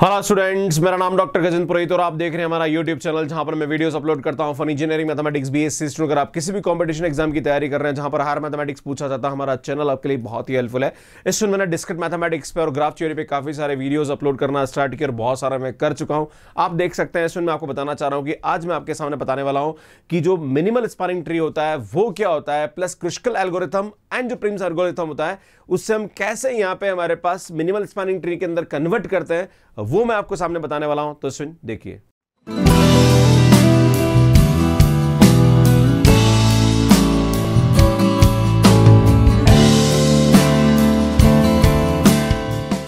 Hello हाँ, students मेरा नाम डॉक्टर गजन पुरोहित और आप देख रहे हैं हमारा यूट्यूब चैनल जहां पर मैं वीडियोस अपलोड करता हूं fun engineering mathematics BSc student अगर आप किसी भी कंपटीशन एग्जाम की तैयारी कर रहे हैं जहां पर हर मैथमेटिक्स पूछा जाता है हमारा चैनल आपके लिए बहुत ही हेल्पफुल है इस मैंने डिस्कट मैथमेटिक्स पर और ग्राफ चोरी पे काफी सारे वीडियोज अपलोड करना स्टार्ट किया और बहुत सारा मैं कर चुका हूँ आप देख सकते हैं इस मैं आपको बताना चाह रहा हूँ कि आज मैं आपके सामने बताने वाला हूँ कि जो मिनिमल स्पारिंग ट्री होता है वो क्या होता है प्लस क्रिशिकल एल्गोरिथम एंड जो प्रिम्स एल्गोरिथम होता है उससे हम कैसे यहाँ पे हमारे पास मिनिमल स्पानिंग ट्री के अंदर कन्वर्ट करते हैं वो मैं आपको सामने बताने वाला हूं तो सुन देखिए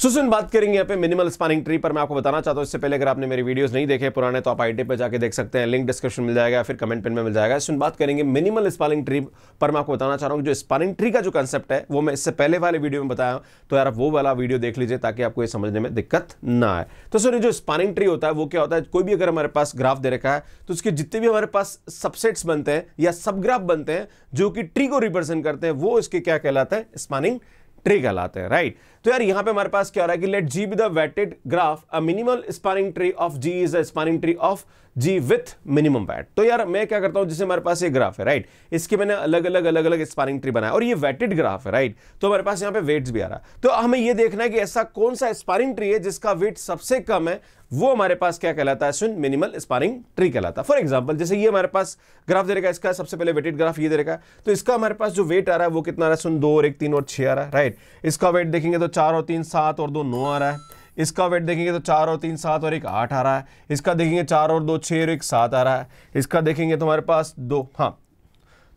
सुसुन बात करेंगे यहाँ पे मिनिमल स्पानिंग ट्री पर मैं आपको बताना चाहता हूँ इससे पहले अगर आपने मेरी वीडियोस नहीं देखे पुराने तो आप आई पे जाके देख सकते हैं लिंक डिस्क्रिप्शन मिल जाएगा फिर कमेंट पेन में मिल जाएगा सुन बात करेंगे मिनिमल स्पानिंग ट्री पर मैं आपको बताना चाह रहा हूँ जो स्पानिंग ट्री का जो कंसेप्ट है वो मैं इससे पहले वाले वीडियो में बताया तो यार वो वाला वीडियो देख लीजिए ताकि आपको ये समझने में दिक्कत ना आए तो सुनिए जो स्पानिंग ट्री होता है वो क्या होता है कोई भी अगर हमारे पास ग्राफ दे रखा है तो उसके जितने भी हमारे पास सबसेट्स बनते हैं या सब ग्राफ बनते हैं जो कि ट्री को रिप्रेजेंट करते हैं वो इसके क्या कहलाते हैं स्पानिंग ट्री कहलाते हैं राइट तो यार यहां पे हमारे पास क्या हो रहा है कि let G be the weighted graph a minimal spanning tree of G is a spanning tree of G with minimum weight तो यार मैं क्या करता हूं जिससे हमारे पास ये ग्राफ है राइट इसके मैंने अलग अलग अलग अलग स्पारिंग ट्री बनाया और ये वेटेड ग्राफ है राइट तो हमारे पास यहां पे वेट्स भी आ रहा तो हमें ये देखना है कि ऐसा कौन सा स्पारिंग ट्री है जिसका वेट सबसे कम है वो हमारे पास क्या कहलाता है सुन मिनिमल स्पारिंग ट्री कहलाता है फॉर एग्जाम्पल जैसे ये हमारे पास ग्राफ दे रहेगा इसका सबसे पहले वेटेड ग्राफ ये दे रहेगा तो इसका हमारे पास जो वेट आ रहा है वो कितना आ रहा है सुन दो और एक तीन और छह आ रहा है राइट इसका वेट देखेंगे तो चार और तीन सात और दो नौ आ रहा है इसका वेट देखेंगे तो चार और तीन सात और एक आठ आ रहा है इसका देखेंगे चार और दो छः और एक सात आ रहा है इसका देखेंगे तो हमारे पास दो हाँ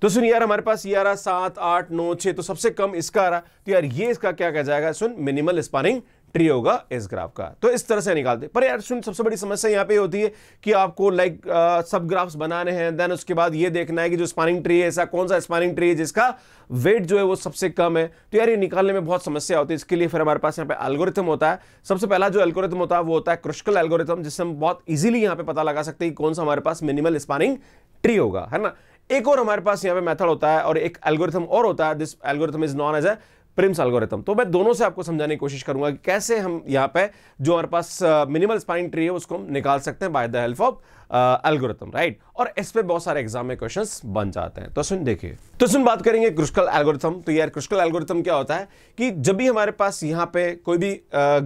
तो सुन यार हमारे पास ये आ रहा है सात आठ नौ छः तो सबसे कम इसका आ रहा है तो यार ये इसका क्या कह जाएगा सुन मिनिमल स्पानिंग ट्री होगा इस ग्राफ का तो इस तरह से निकालते पर यार सुन सबसे बड़ी समस्या यहाँ पे होती है कि आपको लाइक सब ग्राफ्स बनाने हैं देन उसके बाद ये देखना है कि जो स्पानिंग ट्री है ऐसा कौन सा स्पानिंग ट्री है जिसका वेट जो है वो सबसे कम है तो यार ये निकालने में बहुत समस्या होती है इसके लिए फिर हमारे पास यहाँ पे एल्गोरिथम होता है सबसे पहला जो एल्गोरिथम होता है वो होता है क्रिस्टल एल्गोरिथम जिससे हम बहुत ईजिली यहाँ पे पता लगा सकते हैं कि कौन सा हमारे पास मिनिमल स्पानिंग ट्री होगा है ना एक और हमारे पास यहाँ पे मेथड होता है और एक एल्गोरिथम और होता है this algorithm is known as a Prim's algorithm तो मैं दोनों से आपको समझाने की कोशिश करूंगा कि कैसे हम यहाँ पे जो हमारे पास मिनिमल स्पाइन ट्री है उसको हम निकाल सकते हैं by the help of algorithm right और इस पे बहुत सारे एग्जाम में क्वेश्चंस बन जाते हैं तो सुन देखिए तो सुन बात करेंगे क्रिस्कल एल्गोरिथम तो यार क्रिस्कल एल्गोरिथम क्या होता है कि जब भी हमारे पास यहाँ पे कोई भी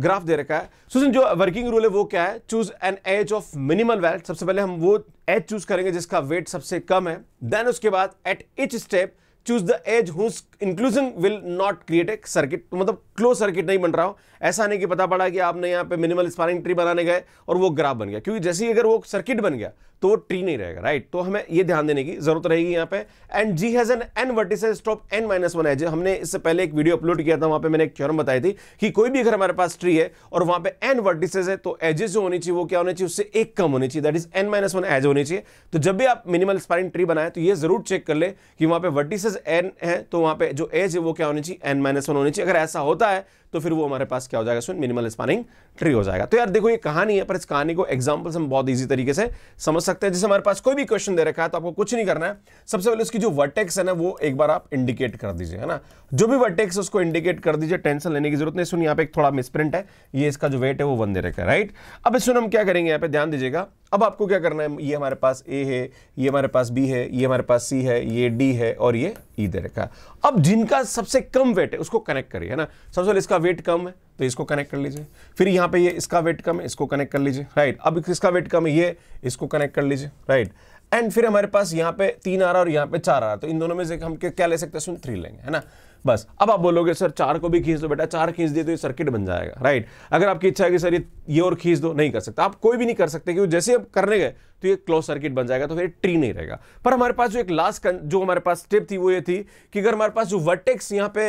ग्राफ दे रखा है तो सुन जो वर्किंग रूल है वो क्या है choose an edge of minimal weight सबसे पहले हम वो एज चूज करेंगे जिसका वेट सबसे कम है देन उसके बाद at each step choose the edge whose inclusion will not create a circuit तो मतलब क्लोज सर्किट नहीं बन रहा हो ऐसा नहीं कि पता पड़ा कि आपने यहाँ पे मिनिमल स्पारिंग ट्री बनाने गए और वो ग्राफ बन गया क्योंकि जैसे ही अगर वो सर्किट बन गया तो वो ट्री नहीं रहेगा राइट तो हमें ये ध्यान देने की जरूरत रहेगी यहाँ पे and G has n n vertices stop n minus one edge हमने इससे पहले एक वीडियो अपलोड किया था वहाँ पे मैंने एक थ्योरम बताई थी कि कोई भी अगर हमारे पास ट्री है और वहाँ पे एन वर्टिसेस है तो एजेस जो होनी चाहिए वो क्या होनी चाहिए उससे एक कम होनी चाहिए that is n minus one edge होनी चाहिए तो जब भी आप मिनिमल स्पारिंग ट्री बनाए तो ये जरूर चेक कर ले कि वहाँ पे वर्टिसेज एन है तो वहाँ पे जो एज है वो क्या होनी चाहिए एन माइनस वन होनी चाहिए अगर ऐसा होता है तो फिर वो हमारे पास क्या हो जाएगा सुन मिनिमल स्पानिंग ट्री हो जाएगा तो यार देखो ये कहानी है पर इस कहानी को एग्जाम्पल हम बहुत ईजी तरीके से समझ सकते हैं जैसे हमारे पास कोई भी क्वेश्चन दे रखा है तो आपको कुछ नहीं करना है सबसे पहले उसकी जो वर्टेक्स है ना वो एक बार आप इंडिकेट कर दीजिए है ना जो भी वर्टेक्स उसको इंडिकेट कर दीजिए टेंशन लेने की जरूरत नहीं सुन यहाँ पे एक थोड़ा मिसप्रिंट है ये इसका जो वेट है वो वन दे रखा है राइट अब सुन हम क्या करेंगे यहाँ पे ध्यान दीजिएगा अब आपको क्या करना है ये हमारे पास ए है ये हमारे पास बी है ये हमारे पास सी है ये डी है और ये ई e दे रखा है अब जिनका सबसे कम वेट है उसको कनेक्ट करिए है ना सबसे पहले इसका वेट कम है तो इसको कनेक्ट कर लीजिए फिर यहाँ पे ये इसका वेट कम है इसको कनेक्ट कर लीजिए राइट अब किसका वेट कम है ये इसको कनेक्ट कर लीजिए राइट एंड फिर हमारे पास यहाँ पे तीन आ रहा और यहाँ पे चार आ रहा तो इन दोनों में से हम क्या ले सकते हैं सुन थ्री लेंगे है ना बस अब आप बोलोगे सर चार को भी खींच दो बेटा चार खींच दिए तो ये सर्किट बन जाएगा राइट अगर आपकी इच्छा है कि सर ये ये और खींच दो नहीं कर सकता आप कोई भी नहीं कर सकते क्योंकि जैसे आप करने गए तो ये क्लोज सर्किट बन जाएगा तो फिर ट्री नहीं रहेगा पर हमारे पास जो एक लास्ट जो हमारे पास स्टेप थी वो ये थी कि अगर हमारे पास जो वर्टेक्स यहाँ पे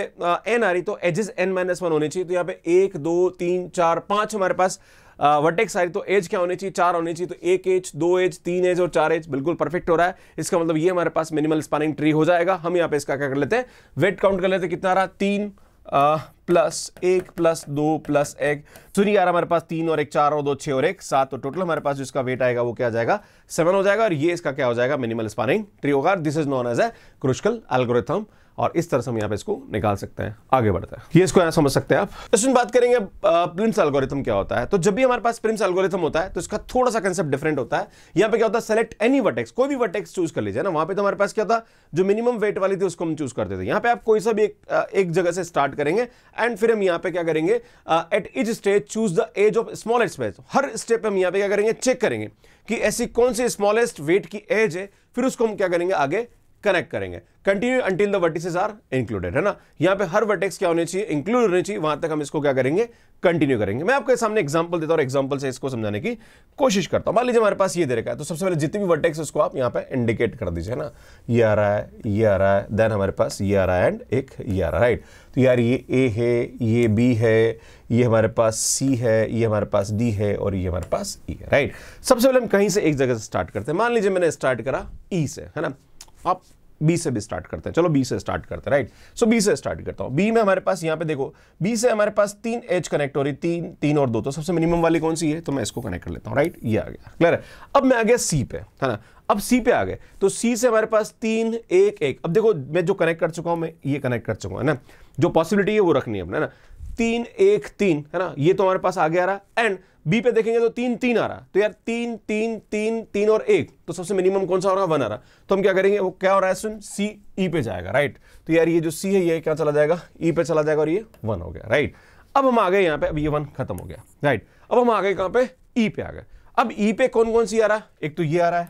एन आ रही तो एजेस एन माइनस वन होनी चाहिए तो यहाँ पे एक दो तीन चार पांच हमारे पास वर्टेक्स हाइट तो एज क्या होनी चाहिए चार होनी चाहिए तो एक एज दो एज तीन एज और चार एज बिल्कुल परफेक्ट हो रहा है इसका मतलब ये हमारे पास मिनिमल स्पानिंग ट्री हो जाएगा हम यहाँ पे इसका क्या कर लेते हैं वेट काउंट कर लेते हैं कितना रहा तीन प्लस एक प्लस दो प्लस एक सुनिए यार हमारे पास तीन और एक चार और दो छः और एक सात तो टोटल हमारे पास जिसका वेट आएगा वो क्या जाएगा सेवन हो जाएगा और ये इसका क्या हो जाएगा मिनिमल स्पानिंग ट्री होगा this is known as a Kruskal algorithm और इस तरह से हम यहाँ पे इसको निकाल सकते हैं आगे बढ़ते हैं ये इसको यहाँ समझ सकते हैं आप तो इसमें बात करेंगे प्रिंस एल्गोरिथम क्या होता है तो जब भी हमारे पास प्रिंस एल्गोरिथम होता है तो इसका थोड़ा सा कंसेप्ट डिफरेंट होता है यहाँ पे क्या होता है सेलेक्ट एनी वर्टेक्स कोई भी वर्टेक्स चूज कर लीजिए ना वहाँ पे तो हमारे पास क्या था जो मिनिमम वेट वाली थी उसको हम चूज करते थे यहाँ पे आप कोई सा भी एक, एक जगह से स्टार्ट करेंगे एंड फिर हम यहाँ पे क्या करेंगे at each stage choose the edge of smallest space हर स्टेप हम यहाँ पे क्या करेंगे चेक करेंगे कि ऐसी कौन सी स्मॉलेस्ट वेट की एज है फिर उसको हम क्या करेंगे आगे कनेक्ट करेंगे continue until the vertices are included है ना यहां पे हर वर्टेक्स क्या होने चाहिए इंक्लूड होने चाहिए वहां तक हम इसको क्या करेंगे कंटिन्यू करेंगे मैं आपके सामने एग्जांपल देता हूं और एग्जांपल से इसको समझाने की कोशिश करता हूं मान लीजिए हमारे पास ये दे रखा है तो सबसे पहले जितने भी वर्टेक्स उसको आप यहां पर इंडिकेट कर दीजिए ना ये आ रहा है ये आ रहा है देन हमारे पास ये आ रहा है एंड एक ये आ रहा है राइट तो यार ये ए है ये बी है ये हमारे पास सी है ये हमारे पास डी है और ये हमारे पास ई e है राइट सबसे पहले हम कहीं से एक जगह से स्टार्ट करते हैं मान लीजिए मैंने स्टार्ट करा ई e से है ना आप बी से भी स्टार्ट करते हैं चलो बी से स्टार्ट करते हैं राइट सो बी से स्टार्ट करता हूँ बी में हमारे पास यहाँ पे देखो बी से हमारे पास तीन एज कनेक्ट हो रही तीन तीन और दो तो सबसे मिनिमम वाली कौन सी है तो मैं इसको कनेक्ट कर लेता हूँ राइट ये आ गया क्लियर है अब मैं आ गया सी पे है ना अब सी पे आ गए तो सी से हमारे पास तीन एक एक अब देखो मैं जो कनेक्ट कर चुका हूँ मैं ये कनेक्ट कर चुका हूँ है ना जो पॉसिबिलिटी है वो रखनी है अपने ना तीन एक तीन है ना ये तो हमारे पास आगे आ रहा है एंड बी पे देखेंगे तो तीन तीन आ रहा तो यार तीन तीन तीन तीन और एक तो सबसे मिनिमम कौन सा हो रहा वन आ रहा तो हम क्या करेंगे वो क्या हो रहा है सुन सी ई e पे जाएगा राइट तो यार ये जो सी है ये क्या चला जाएगा ई e पे चला जाएगा और ये वन हो गया राइट अब हम आ गए यहाँ पे अब ये वन खत्म हो गया राइट अब हम आ गए कहाँ पे ई e पे आ गए अब ई पे कौन कौन सी आ रहा एक तो ये आ रहा है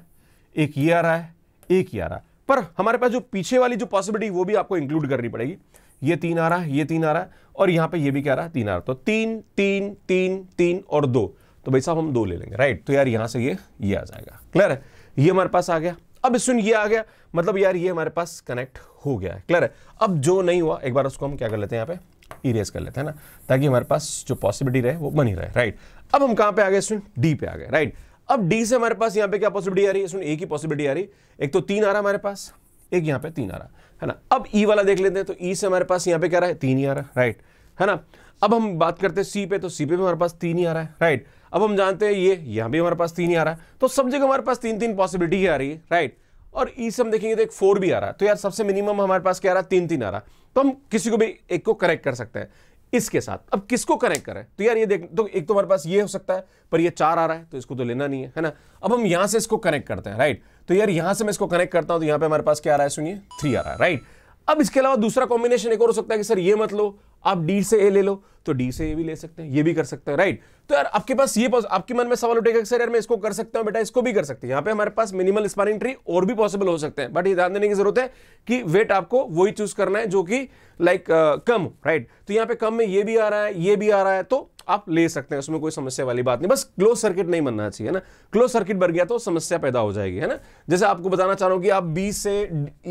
एक ये आ रहा है एक ये आ रहा है पर हमारे पास जो पीछे वाली जो पॉसिबिलिटी वो भी आपको इंक्लूड करनी पड़ेगी ये तीन आ रहा है ये तीन आ रहा है और यहां पे ये भी क्या रहा है तीन आ रहा तो तीन तीन तीन तीन और दो तो भाई साहब हम दो ले लेंगे राइट तो यार यहां से ये ये आ जाएगा क्लियर है ये हमारे पास आ गया अब सुन ये आ गया मतलब यार ये हमारे पास कनेक्ट हो गया है क्लियर है अब जो नहीं हुआ एक बार उसको हम क्या कर लेते हैं यहाँ पे इरेज कर लेते हैं ना ताकि हमारे पास जो पॉसिबिलिटी रहे वो बनी रहे राइट अब हम कहां पर आ गए सुन डी पे आ गए राइट अब डी से हमारे पास यहाँ पे क्या पॉसिबिलिटी आ रही है सुन एक ही पॉसिबिलिटी आ रही एक तो तीन आ रहा हमारे पास एक यहाँ पे तीन आ रहा है है ना अब ई e वाला देख लेते हैं तो ई e से हमारे पास यहाँ पे क्या रहा है तीन ही आ रहा है राइट है ना अब हम बात करते हैं सी पे तो सी पे भी हमारे पास तीन ही आ रहा है राइट अब हम जानते हैं ये यहाँ भी हमारे पास तीन ही आ रहा है तो सब जगह हमारे पास तीन तीन पॉसिबिलिटी ही आ रही है राइट और ई e से हम देखेंगे तो एक फोर भी आ रहा है तो यार सबसे मिनिमम हमारे पास क्या आ रहा है तीन तीन आ रहा है तो हम किसी को भी एक को करेक्ट कर सकते हैं इसके साथ अब किसको कनेक्ट करें तो यार ये देख तो एक तो हमारे पास ये हो सकता है पर ये चार आ रहा है तो इसको तो लेना नहीं है है ना अब हम यहां से इसको कनेक्ट करते हैं राइट तो यार यहां से मैं इसको कनेक्ट करता हूं तो यहां पे हमारे पास क्या आ रहा है सुनिए थ्री आ रहा है राइट अब इसके अलावा दूसरा कॉम्बिनेशन एक और हो सकता है कि सर ये मत लो आप डी से ए ले लो तो डी से ए भी ले सकते हैं ये भी कर सकते हैं राइट तो यार आपके पास ये आपके मन में सवाल उठेगा सर यार मैं इसको कर सकता हूं बेटा इसको भी कर सकते हैं यहाँ पे हमारे पास मिनिमल स्पानिंग ट्री और भी पॉसिबल हो सकते हैं बट ये ध्यान देने की जरूरत है कि वेट आपको वही चूज करना है जो कि लाइक कम राइट तो यहाँ पे कम में ये भी आ रहा है ये भी आ रहा है तो आप ले सकते हैं उसमें कोई समस्या वाली बात नहीं बस क्लोज सर्किट नहीं बनना चाहिए ना क्लोज सर्किट बढ़ गया तो समस्या पैदा हो जाएगी है ना जैसे आपको बताना चाह रहा हूँ कि आप बी से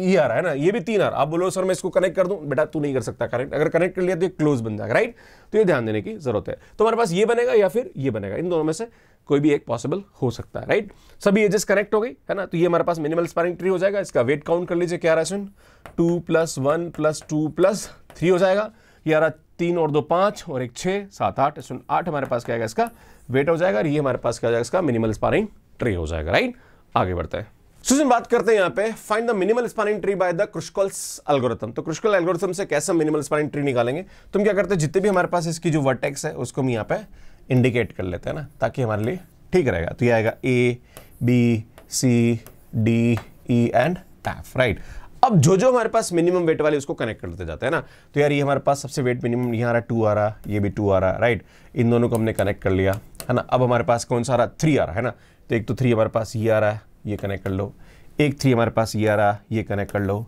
ई आर है ना ये भी तीन आर आप बोलो सर मैं इसको कनेक्ट कर दूँ बेटा तू नहीं कर सकता कनेक्ट अगर कनेक्ट कर लिया तो ये क्लोज बन जाएगा राइट तो ये ध्यान देने की जरूरत है तो हमारे पास ये बनेगा या फिर ये बनेगा इन दोनों में से कोई भी एक पॉसिबल हो सकता है राइट सभी एजेस कनेक्ट हो गई है ना तो ये हमारे पास मिनिमल स्पारिंग ट्री हो जाएगा इसका वेट काउंट कर लीजिए क्या रहा है सुन two plus one plus two plus three हो जाएगा ये आ रहा तीन और दो पांच और एक छह सात आठ शून्य आठ हमारे पास क्या इसका वेट हो जाएगा और ये हमारे पास क्या जाएगा इसका मिनिमल स्पारिंग ट्री हो जाएगा राइट आगे बढ़ते हैं सुजन बात करते हैं यहाँ पे find the minimal spanning tree by the Kruskal's algorithm तो क्रिशकल एल्गोरिथम से कैसे मिनिमल स्पानिंग ट्री निकालेंगे तुम क्या करते हो जितने भी हमारे पास इसकी जो वर्टेक्स है उसको हम यहाँ पे इंडिकेट कर लेते हैं ना ताकि हमारे लिए ठीक रहेगा तो ये आएगा A B C D E and F right अब जो जो हमारे पास मिनिमम वेट वाले उसको कनेक्ट करते जाते हैं ना तो यार ये हमारे पास सबसे वेट मिनिमम यहाँ आ रहा टू आ रहा ये भी टू आ रहा राइट इन दोनों को हमने कनेक्ट कर लिया है ना अब हमारे पास कौन सा आ रहा थ्री आ रहा है ना तो एक तो थ्री हमारे पास ये आ रहा है ये कनेक्ट कर लो एक थ्री हमारे पास ये आ रहा ये कनेक्ट कर लो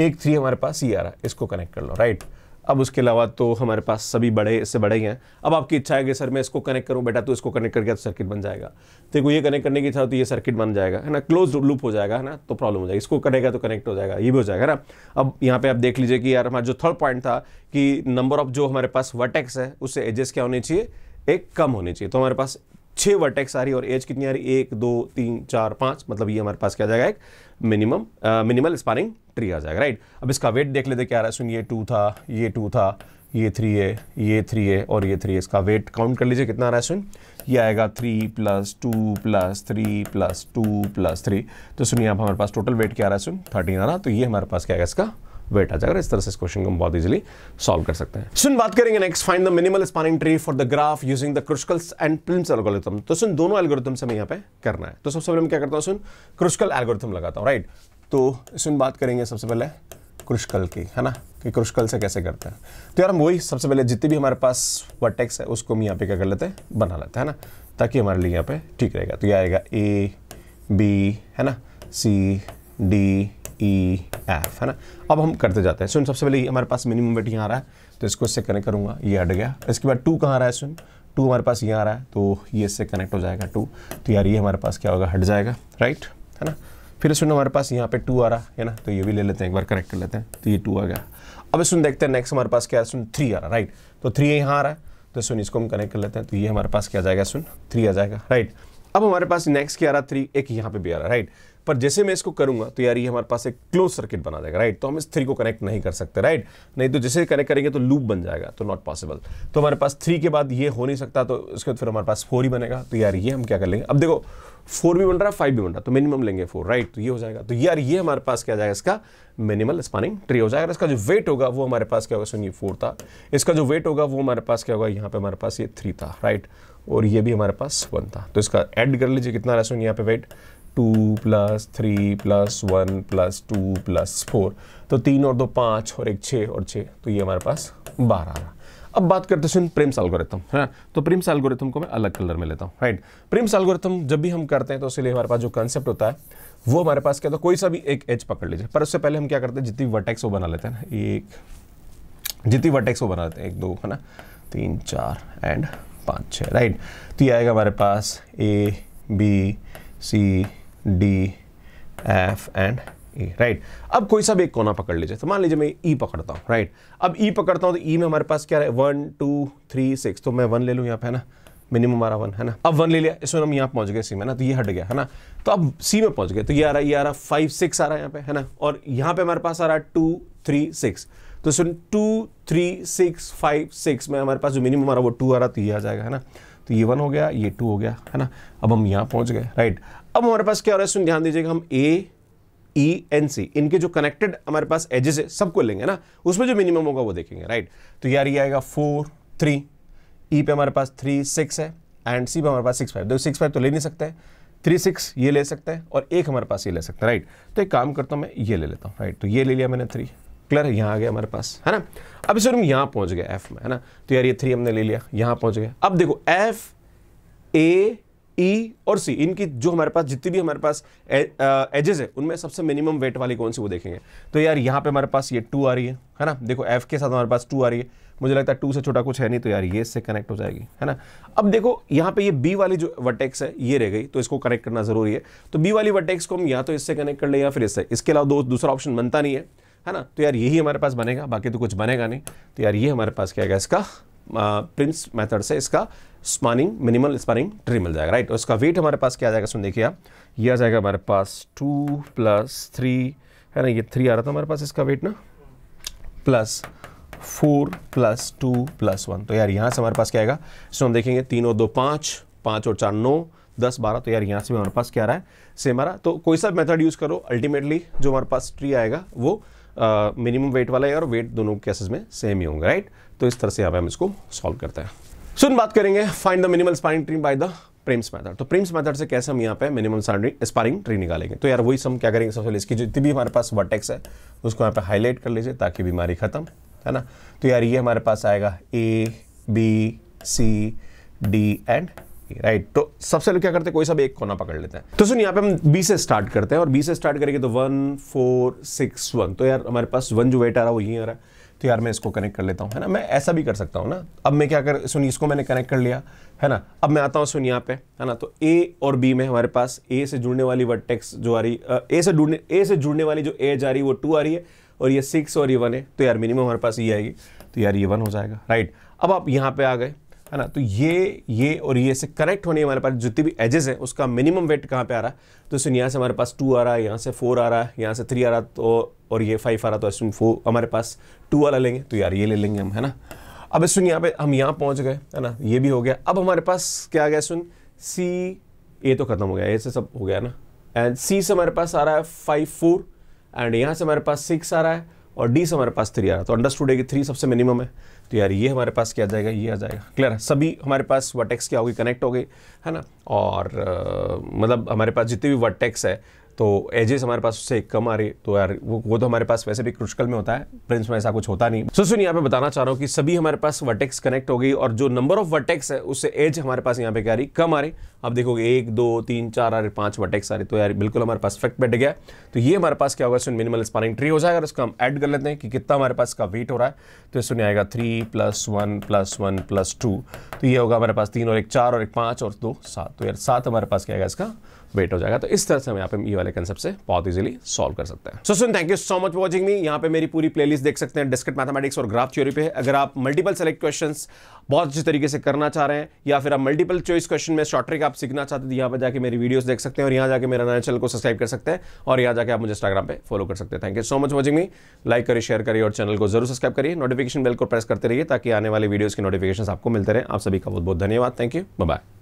एक थ्री हमारे पास ये आ रहा है इसको कनेक्ट कर लो राइट right? अब उसके अलावा तो हमारे पास सभी बड़े इससे बड़े ही हैं अब आपकी इच्छा है कि सर मैं इसको कनेक्ट करूँ बेटा तो इसको कनेक्ट करके तो सर्किट बन जाएगा देखो ये कनेक्ट करने की इच्छा तो ये सर्किट बन जाएगा है ना क्लोज लूप हो जाएगा है ना तो प्रॉब्लम हो जाएगी इसको करेगा तो कनेक्ट हो जाएगा ये भी हो जाएगा ना अब यहाँ पर आप देख लीजिए कि यार हमारा जो थर्ड पॉइंट था कि नंबर ऑफ जो हमारे पास वटेक्स है उससे एजेस क्या होनी चाहिए एक कम होनी चाहिए तो हमारे पास छः वर्टेक्स आ रही और एज कितनी आ रही एक दो तीन चार पाँच मतलब ये हमारे पास क्या जाएगा एक मिनिमम मिनिमल स्पारिंग ट्री आ जाएगा राइट अब इसका वेट देख लेते क्या रहा है सुन ये टू था ये टू था ये थ्री है ये थ्री है और ये थ्री है इसका वेट काउंट कर लीजिए कितना आ रहा है सुन ये आएगा three plus two plus three plus two plus three तो सुनिए आप हमारे पास टोटल वेट क्या आ रहा है सुन थर्टीन आ रहा तो ये हमारे पास क्या आएगा इसका वेट आ जाएगा इस तरह से इस क्वेश्चन को हम बहुत इजीली सॉल्व कर सकते हैं सुन बात करेंगे next find the minimal spanning tree for the graph using the Kruskal's and Prim's algorithm तो सुन दोनों एल्गोरिथम से यहाँ पे करना है तो सबसे पहले मैं क्या करता हूँ सुन क्रुस्कल एल्गोरिथम लगाता हूँ राइट तो सुन बात करेंगे सबसे पहले क्रुशकल की है ना कि क्रुशकल से कैसे करते हैं तो यार हम वही सबसे पहले जितनी भी हमारे पास वर्टेक्स है उसको हम यहाँ पे क्या कर लेते हैं बना लेते हैं ना ताकि हमारे लिए यहाँ पे ठीक रहेगा तो ये आएगा ए बी है ना C D E e F है ना अब हम करते जाते हैं सुन सबसे पहले हमारे पास मिनिमम वेट यहाँ आ रहा है तो इसको इससे कनेक्ट करूँगा ये हट गया इसके बाद टू कहाँ आ रहा है सुन टू हमारे पास ये आ रहा है तो ये इससे कनेक्ट हो जाएगा टू तो यार ये हमारे पास क्या होगा हट जाएगा राइट है ना फिर सुन हमारे पास यहाँ पे टू आ रहा है ना तो ये भी ले लेते हैं एक बार कनेक्ट कर लेते हैं तो ये टू आ गया अब सुन देखते हैं नेक्स्ट हमारे पास क्या है सुन थ्री आ रहा राइट तो थ्री यहाँ आ रहा है तो सुन इसको हम कनेक्ट कर लेते हैं तो ये हमारे पास क्या जाएगा सुन थ्री आ जाएगा राइट अब हमारे पास नेक्स्ट की आ रहा थ्री एक यहाँ पे भी आ रहा राइट पर जैसे मैं इसको करूंगा तो यार ये हमारे पास एक क्लोज सर्किट बना देगा राइट तो हम इस थ्री को कनेक्ट नहीं कर सकते राइट नहीं तो जैसे कनेक्ट करेंगे तो लूप बन जाएगा तो नॉट पॉसिबल तो हमारे पास थ्री के बाद ये हो नहीं सकता तो उसके बाद फिर हमारे पास फोर ही बनेगा तो यार ये हम क्या कर लेंगे अब देखो फोर भी बन रहा है फाइव भी बन रहा तो मिनिमम लेंगे फोर राइट तो ये हो जाएगा तो यार ये हमारे पास क्या जाएगा इसका मिनिमल स्पानिंग ट्री हो जाएगा इसका जो वेट होगा वो हमारे पास क्या होगा सुनिए फोर था इसका जो वेट होगा वो हमारे पास क्या होगा यहाँ पे हमारे पास ये थ्री था राइट और ये भी हमारे पास वन था तो इसका ऐड कर लीजिए कितना रहा यहाँ पे weight two plus three plus one plus two plus four तो तीन और दो पाँच और एक छः और छः तो ये हमारे पास बारह रहा अब बात करते सुन प्रेम एल्गोरिथम है ना तो प्रेम एल्गोरिथम को मैं अलग कलर में लेता हूँ राइट प्रेम एल्गोरिथम जब भी हम करते हैं तो उसके लिए हमारे पास जो कंसेप्ट होता है वो हमारे पास क्या होता है कोई सा भी एक एज पकड़ लीजिए पर उससे पहले हम क्या करते हैं जितनी वटेक्स वो बना लेते हैं ना एक जितनी वटेक्स वो बना लेते हैं एक दो है ना तीन चार एंड पाँच छः राइट तो ये आएगा हमारे पास A B C D F and A right अब कोई सा एक कोना पकड़ लीजिए तो मान लीजिए मैं ई e पकड़ता हूँ राइट अब ई e पकड़ता हूँ तो ई e में हमारे पास क्या है वन टू थ्री सिक्स तो मैं वन ले लूँ यहाँ पे है ना मिनिमम हमारा वन है ना अब वन ले लिया इसमें हम यहाँ पहुँच गए सी में ना तो ये हट गया है ना तो अब सी में पहुँच गए तो ये आ रहा है ये आ रहा फाइव सिक्स आ रहा है यहाँ पे है ना और यहाँ पे हमारे पास आ रहा है टू थ्री सिक्स तो two three six five six में हमारे पास जो मिनिमम हमारा वो टू आ रहा तो ये आ जाएगा है ना तो ये वन हो गया ये टू हो गया है ना अब हम यहाँ पहुँच गए राइट अब हमारे पास क्या हो रहा है सुन ध्यान दीजिएगा हम ए ई एन सी इनके जो कनेक्टेड हमारे पास एजेस है सबको लेंगे ना उसमें जो मिनिमम होगा वो देखेंगे राइट तो यार ये आएगा फोर थ्री ई पे हमारे पास थ्री सिक्स है एंड सी पे हमारे पास सिक्स फाइव देखो सिक्स फाइव तो ले नहीं सकते थ्री सिक्स ये ले सकते हैं और एक हमारे पास ये ले सकते हैं राइट तो एक काम करता हूँ मैं ये ले लेता हूँ राइट तो ये ले लिया मैंने थ्री है यहाँ आ गया हमारे पास है ना अब इस हम यहाँ पहुँच गया एफ में है ना तो यार ये थ्री हमने ले लिया यहाँ पहुँच गया अब देखो एफ ए ई e और सी इनकी जो हमारे पास जितनी भी हमारे पास एजेस है उनमें सबसे मिनिमम वेट वाली कौन सी वो देखेंगे तो यार यहाँ पे हमारे पास ये टू आ रही है है ना देखो एफ के साथ हमारे पास टू आ रही है मुझे लगता है टू से छोटा कुछ है नहीं तो यार ये इससे कनेक्ट हो जाएगी है ना अब देखो यहाँ पे ये बी वाली जो वटेक्स है ये रह गई तो इसको कनेक्ट करना जरूरी है तो बी वाली वटेक्स को हम या तो इससे कनेक्ट कर ले या फिर इससे इसके अलावा दो दूसरा ऑप्शन बनता नहीं है है ना तो यार यही हमारे पास बनेगा बाकी तो कुछ बनेगा नहीं तो यार ये हमारे पास क्या आएगा इसका प्रिंस मेथड से इसका स्पानिंग मिनिमल स्पानिंग ट्री मिल जाएगा राइट और इसका वेट हमारे पास क्या आ जाएगा सुन देखिए आप ये आ जाएगा हमारे पास टू प्लस थ्री है ना ये थ्री आ रहा था हमारे पास इसका वेट ना plus four plus two plus one तो यार यहाँ से हमारे पास क्या आएगा इसमें हम देखेंगे तीन और दो पाँच पाँच और चार नौ दस बारह तो यार यहाँ से भी हमारे पास क्या आ रहा है सेम आ रहा तो कोई सा मेथड यूज़ करो अल्टीमेटली जो हमारे पास ट्री आएगा वो मिनिमम वेट वाला है और वेट दोनों केसेस में सेम ही होंगे राइट तो इस तरह से यहाँ पे हम इसको सॉल्व करते हैं सुन बात करेंगे find the minimal spanning tree by the Prim's method तो प्रेम्स मेथड से कैसे हम यहाँ पे मिनिमम स्पारिंग ट्री निकालेंगे तो यार वही सब क्या करेंगे सबसे पहले इसकी जितनी भी हमारे पास वर्टेक्स है उसको यहाँ पे हाईलाइट कर लीजिए ताकि बीमारी खत्म है ना तो यार ये हमारे पास आएगा A B C D and right right. तो सबसे लोग क्या करते हैं कोई सब एक कोना पकड़ लेते हैं तो सुन यहाँ पे हम बी से स्टार्ट करते हैं और बी से स्टार्ट करेंगे तो वन फोर सिक्स वन तो यार हमारे पास वन जो वेट आ रहा है वो यहीं आ रहा है तो यार मैं इसको कनेक्ट कर लेता हूँ है ना मैं ऐसा भी कर सकता हूँ ना अब मैं क्या कर सुन इसको मैंने कनेक्ट कर लिया है ना अब मैं आता हूँ सुन यहाँ पे है ना तो ए और बी में हमारे पास ए से जुड़ने वाली वर्टेक्स जो आ रही ए से जुड़ने ए से जुड़ने वाली जो एज आ रही है वो टू आ रही है और ये सिक्स और ये वन है तो यार मिनिमम हमारे पास ये आएगी तो यार ये वन हो जाएगा राइट अब आप यहाँ पे आ गए है ना तो ये ये और ये से करेक्ट होने हमारे पास जितने भी एजेस हैं उसका मिनिमम वेट कहाँ पे आ रहा है तो सुन यहाँ से हमारे पास टू आ रहा है यहाँ से फोर आ रहा है यहाँ से थ्री आ रहा तो और ये फाइव आ रहा तो एसुन फोर हमारे पास टू वाला लेंगे तो यार ये ले लेंगे हम है ना अब सुन यहाँ पे हम यहाँ पहुँच गए है ना ये भी हो गया अब हमारे पास क्या आ गया सुन सी ए तो खत्म हो गया ए से सब हो गया ना एंड सी से हमारे पास आ रहा है फाइव फोर एंड यहाँ से हमारे पास सिक्स आ रहा है और डी से हमारे पास थ्री आ रहा है तो अंडरस्टूड है कि थ्री सबसे मिनिमम है तो यार ये हमारे पास क्या आ जाएगा ये आ जाएगा क्लियर है सभी हमारे पास वर्टेक्स क्या होगी कनेक्ट हो गई है ना और आ, मतलब हमारे पास जितने भी वर्टेक्स है तो एजेस हमारे पास उससे कम आ रही तो यार वो वो तो हमारे पास वैसे भी क्रुशकल में होता है प्रिंस में ऐसा कुछ होता नहीं सो सुन यहाँ पे बताना चाह रहा हूँ कि सभी हमारे पास वर्टेक्स कनेक्ट हो गई और जो नंबर ऑफ वर्टेक्स है उससे एज हमारे पास यहाँ पे क्या रही कम आ रही आप देखोगे एक दो तीन चार आ रही पाँच वर्टेक्स आ रही तो यार बिल्कुल हमारे पास फेक्ट बैठ गया तो ये हमारे पास क्या होगा सुन मिनिमल स्पानिंग ट्री हो जाएगा उसका हम ऐड कर लेते हैं कि कितना हमारे पास का वेट हो रहा है तो सुनिए आएगा three plus one plus one plus two तो ये होगा हमारे पास तीन और एक चार और एक पाँच और दो सात तो यार सात हमारे पास क्या आएगा इसका वेट हो जाएगा तो इस तरह से हम यहाँ पे ये वाले सारे कंसेप्ट से बहुत इजीली सॉल्व कर सकते हैं सो सुन thank you so much watching me यहाँ पे मेरी पूरी प्लेलिस्ट देख सकते हैं डिस्कट मैथमेटिक्स और ग्राफ थ्योरी पे अगर आप मल्टीपल सेलेक्ट क्वेश्चन बहुत अच्छे तरीके से करना चाह रहे हैं या फिर आप मल्टीपल चॉइस क्वेश्चन में शॉर्ट ट्रिक आप सीखना चाहते हैं तो यहाँ पर जाकर मेरी वीडियोज देख सकते हैं और यहाँ जाकर मेरा नया चैनल को सब्सक्राइब कर सकते हैं और यहाँ जाकर आप मुझे इंस्टाग्राम पर फॉलो कर सकते हैं thank you so much watching me like करिए शेयर करिए और चैनल को जरूर सब्सक्राइब करिए नोटिफिकेशन बिल को प्रेस करते रहिए ताकि आने वाले वीडियोज़ की नोटिफिकेशन आपको मिलते रहे आप सभी का बहुत बहुत धन्यवाद थैंक यू बाय